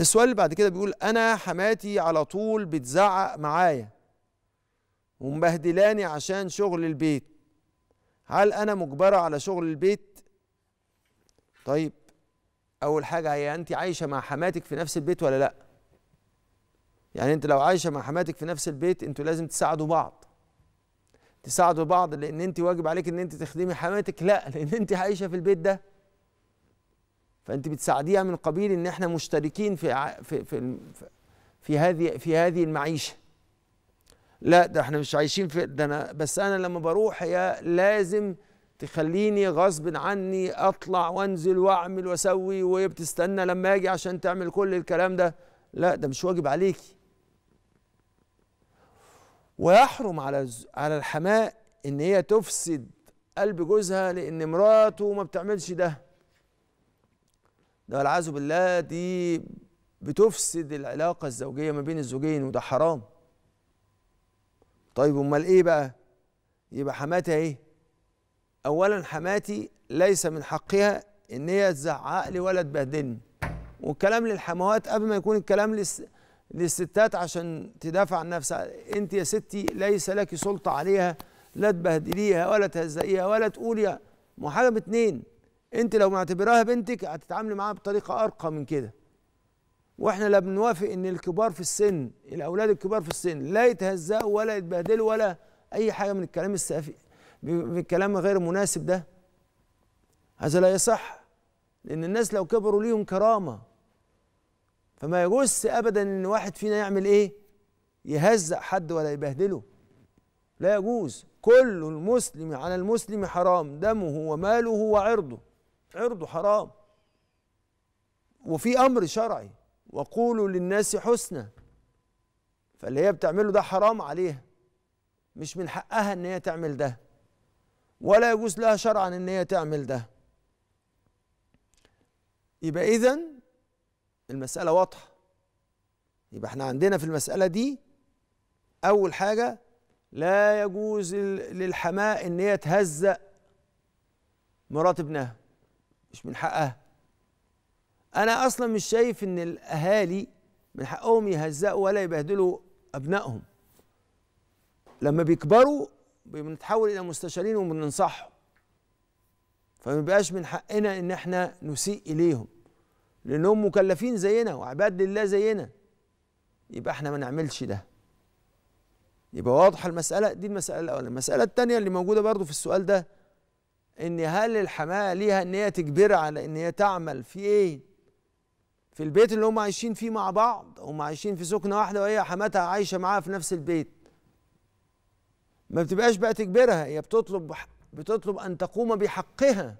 السؤال اللي بعد كده بيقول انا حماتي على طول بتزعق معايا ومبهدلاني عشان شغل البيت هل انا مجبره على شغل البيت طيب اول حاجه هي انت عايشه مع حماتك في نفس البيت ولا لا يعني انت لو عايشه مع حماتك في نفس البيت انتوا لازم تساعدوا بعض تساعدوا بعض لان انت واجب عليك ان انت تخدمي حماتك لا لان انت عايشه في البيت ده فانت بتساعديها من قبيل ان احنا مشتركين في في في, في هذه في هذه المعيشه لا ده احنا مش عايشين في ده انا بس انا لما بروح هي لازم تخليني غصب عني اطلع وانزل واعمل واسوي وهي بتستنى لما اجي عشان تعمل كل الكلام ده لا ده مش واجب عليكي ويحرم على على الحماء ان هي تفسد قلب جوزها لان مراته ما بتعملش ده ده والعياذ بالله دي بتفسد العلاقة الزوجية ما بين الزوجين وده حرام طيب امال ايه بقى يبقى حماتها ايه اولا حماتي ليس من حقها ان هي تزعق لي ولا تبهدلني والكلام للحموات قبل ما يكون الكلام للستات عشان تدافع عن نفسها انت يا ستي ليس لك سلطه عليها لا تبهدليها ولا تهزئيها ولا تقولي ما حاجه باتنين انت لو معتبراها بنتك هتتعاملي معاها بطريقه ارقى من كده واحنا لا بنوافق ان الكبار في السن الاولاد الكبار في السن لا يتهزقوا ولا يتبهدلوا ولا اي حاجه من الكلام السافي الكلام غير مناسب ده هذا لا يصح لان الناس لو كبروا ليهم كرامه فما يجوز ابدا ان واحد فينا يعمل ايه يهزق حد ولا يبهدله لا يجوز كل المسلم على المسلم حرام دمه وماله وعرضه عرضه حرام وفي امر شرعي وقولوا للناس حسنى فاللي هي بتعمله ده حرام عليها مش من حقها ان هي تعمل ده ولا يجوز لها شرعا ان هي تعمل ده يبقى اذا المساله واضحه يبقى احنا عندنا في المساله دي اول حاجه لا يجوز للحماء ان هي تهزق مرات ابنها مش من حقها انا اصلا مش شايف ان الاهالي من حقهم يهزقوا ولا يبهدلوا ابنائهم لما بيكبروا بنتحول الى مستشارين وبننصحهم فما بيبقاش من حقنا ان احنا نسيء اليهم لانهم مكلفين زينا وعباد لله زينا يبقى احنا ما نعملش ده يبقى واضحه المساله دي المساله الاولى المساله الثانيه اللي موجوده برضو في السؤال ده ان هل الحماة ليها ان هي تجبرها على ان هي تعمل في ايه في البيت اللي هم عايشين فيه مع بعض هم عايشين في سكنة واحدة وهي حماتها عايشة معاها في نفس البيت ما بتبقاش بقى تجبرها هي بتطلب بتطلب ان تقوم بحقها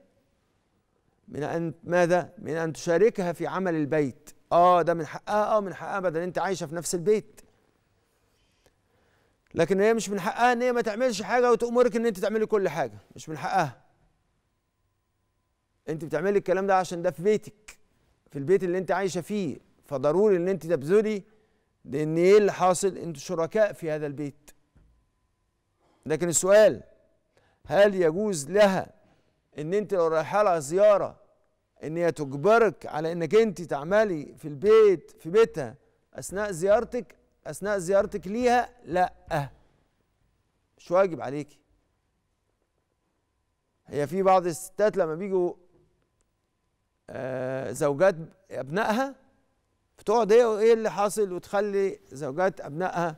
من ان ماذا من ان تشاركها في عمل البيت اه ده من حقها اه من حقها بدل انت عايشه في نفس البيت لكن هي مش من حقها ان هي ما تعملش حاجه وتامرك ان انت تعملي كل حاجه مش من حقها انت بتعملي الكلام ده عشان ده في بيتك في البيت اللي انت عايشه فيه فضروري ان انت تبذلي لان ايه اللي حاصل انتوا شركاء في هذا البيت لكن السؤال هل يجوز لها ان انت لو رايحه لها زياره ان هي تجبرك على انك انت تعملي في البيت في بيتها اثناء زيارتك اثناء زيارتك ليها لا مش واجب عليكي هي في بعض الستات لما بيجوا آه، زوجات ابنائها بتقعد ايه وايه اللي حاصل وتخلي زوجات ابنائها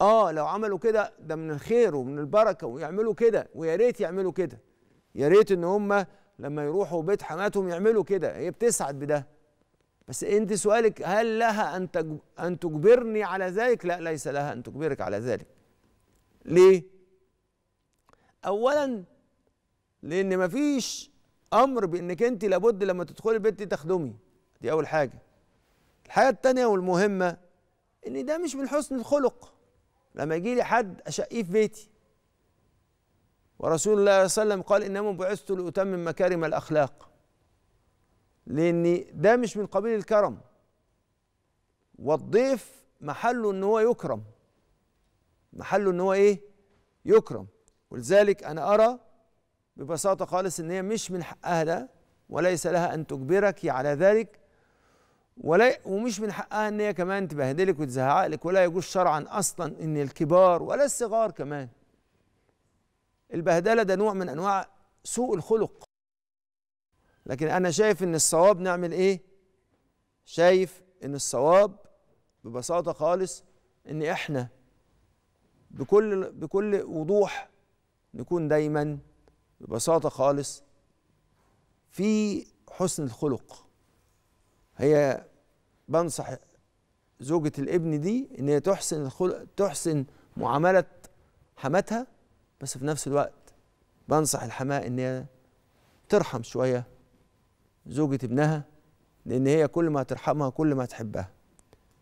اه لو عملوا كده ده من الخير ومن البركه ويعملوا كده ويا ريت يعملوا كده يا ريت ان هم لما يروحوا بيت حماتهم يعملوا كده هي بتسعد بده بس انت سؤالك هل لها ان ان تجبرني على ذلك؟ لا ليس لها ان تجبرك على ذلك. ليه؟ اولا لان مفيش امر بانك انت لابد لما تدخلي البيت تخدمي دي اول حاجه الحاجه الثانيه والمهمه ان ده مش من حسن الخلق لما يجي لي حد اشقيه في بيتي ورسول الله صلى الله عليه وسلم قال انما بعثت لاتمم مكارم الاخلاق لان ده مش من قبيل الكرم والضيف محله ان هو يكرم محله ان هو ايه يكرم ولذلك انا ارى ببساطه خالص ان هي مش من حقها ده وليس لها ان تجبرك على ذلك ولا ومش من حقها ان هي كمان تبهدلك وتزهق لك ولا يجوز شرعا اصلا ان الكبار ولا الصغار كمان البهدله ده نوع من انواع سوء الخلق لكن انا شايف ان الصواب نعمل ايه شايف ان الصواب ببساطه خالص ان احنا بكل بكل وضوح نكون دايما ببساطه خالص في حسن الخلق هي بنصح زوجة الابن دي ان هي تحسن الخلق تحسن معاملة حماتها بس في نفس الوقت بنصح الحماة ان هي ترحم شوية زوجة ابنها لان هي كل ما ترحمها كل ما تحبها